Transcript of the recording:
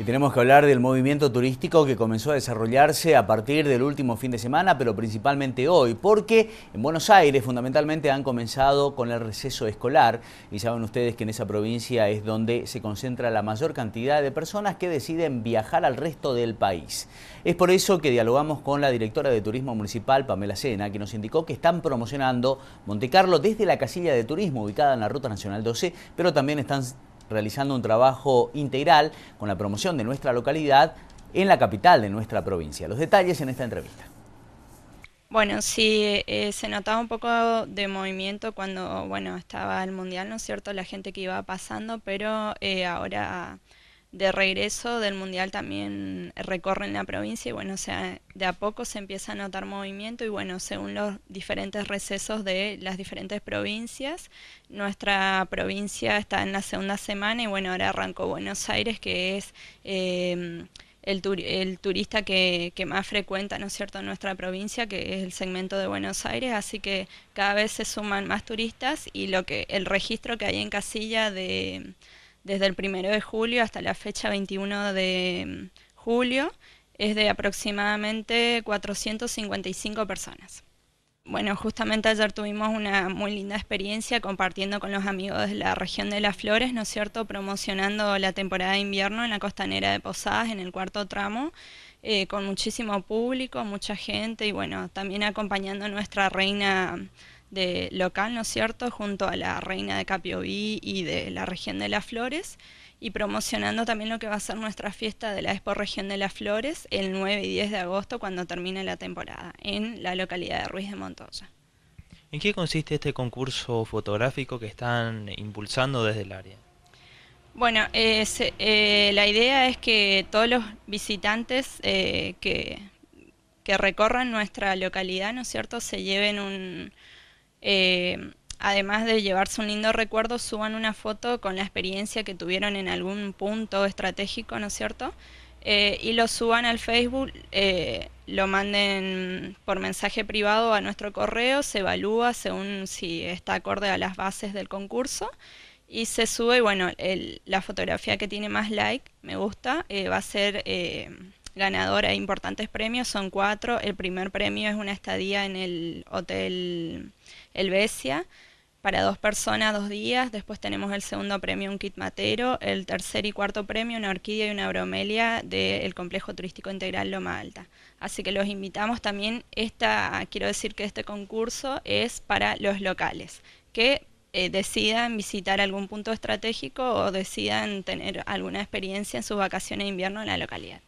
Y tenemos que hablar del movimiento turístico que comenzó a desarrollarse a partir del último fin de semana, pero principalmente hoy, porque en Buenos Aires fundamentalmente han comenzado con el receso escolar y saben ustedes que en esa provincia es donde se concentra la mayor cantidad de personas que deciden viajar al resto del país. Es por eso que dialogamos con la directora de Turismo Municipal, Pamela Sena, que nos indicó que están promocionando Monte Carlo desde la casilla de turismo ubicada en la Ruta Nacional 12, pero también están realizando un trabajo integral con la promoción de nuestra localidad en la capital de nuestra provincia. Los detalles en esta entrevista. Bueno, sí, eh, se notaba un poco de movimiento cuando, bueno, estaba el Mundial, ¿no es cierto? La gente que iba pasando, pero eh, ahora de regreso del Mundial también recorren la provincia y bueno, o sea, de a poco se empieza a notar movimiento y bueno, según los diferentes recesos de las diferentes provincias, nuestra provincia está en la segunda semana y bueno, ahora arrancó Buenos Aires, que es em, el, turista que, más frecuenta, ¿no es cierto?, nuestra provincia, que es el segmento de Buenos Aires, así que cada vez se suman más turistas y lo que el registro que hay en casilla de desde el 1 de julio hasta la fecha 21 de mm, julio es de aproximadamente 455 personas. Bueno, justamente ayer tuvimos una muy linda experiencia compartiendo con los amigos de la región de las Flores, ¿no es cierto?, promocionando la temporada de invierno en la costanera de Posadas, en el cuarto tramo, eh, con muchísimo público, mucha gente y bueno, también acompañando a nuestra reina de local, ¿no es cierto?, junto a la reina de Capiobí y de la región de las flores, y promocionando también lo que va a ser nuestra fiesta de la Expo Región de las Flores el 9 y 10 de agosto cuando termine la temporada en la localidad de Ruiz de Montoya. ¿En qué consiste este concurso fotográfico que están impulsando desde el área? Bueno, eh, la idea es que todos los visitantes eh, que, que recorran nuestra localidad, ¿no es cierto?, se lleven un, eh, además de llevarse un lindo recuerdo, suban una foto con la experiencia que tuvieron en algún punto estratégico, ¿no es cierto? Eh, y lo suban al Facebook, eh, lo manden por mensaje privado a nuestro correo, se evalúa según si está acorde a las bases del concurso y se sube, bueno, la fotografía que tiene más like, me gusta, va a ser ganadora de importantes premios, son cuatro. El primer premio es una estadía en el Hotel Elvesia para dos personas, dos días. Después tenemos el segundo premio, un kit matero. El tercer y cuarto premio, una orquídea y una bromelia del Complejo Turístico Integral Loma Alta. Así que los invitamos también. Esta, quiero decir que este concurso es para los locales, que eh, decidan visitar algún punto estratégico o decidan tener alguna experiencia en sus vacaciones de invierno en la localidad.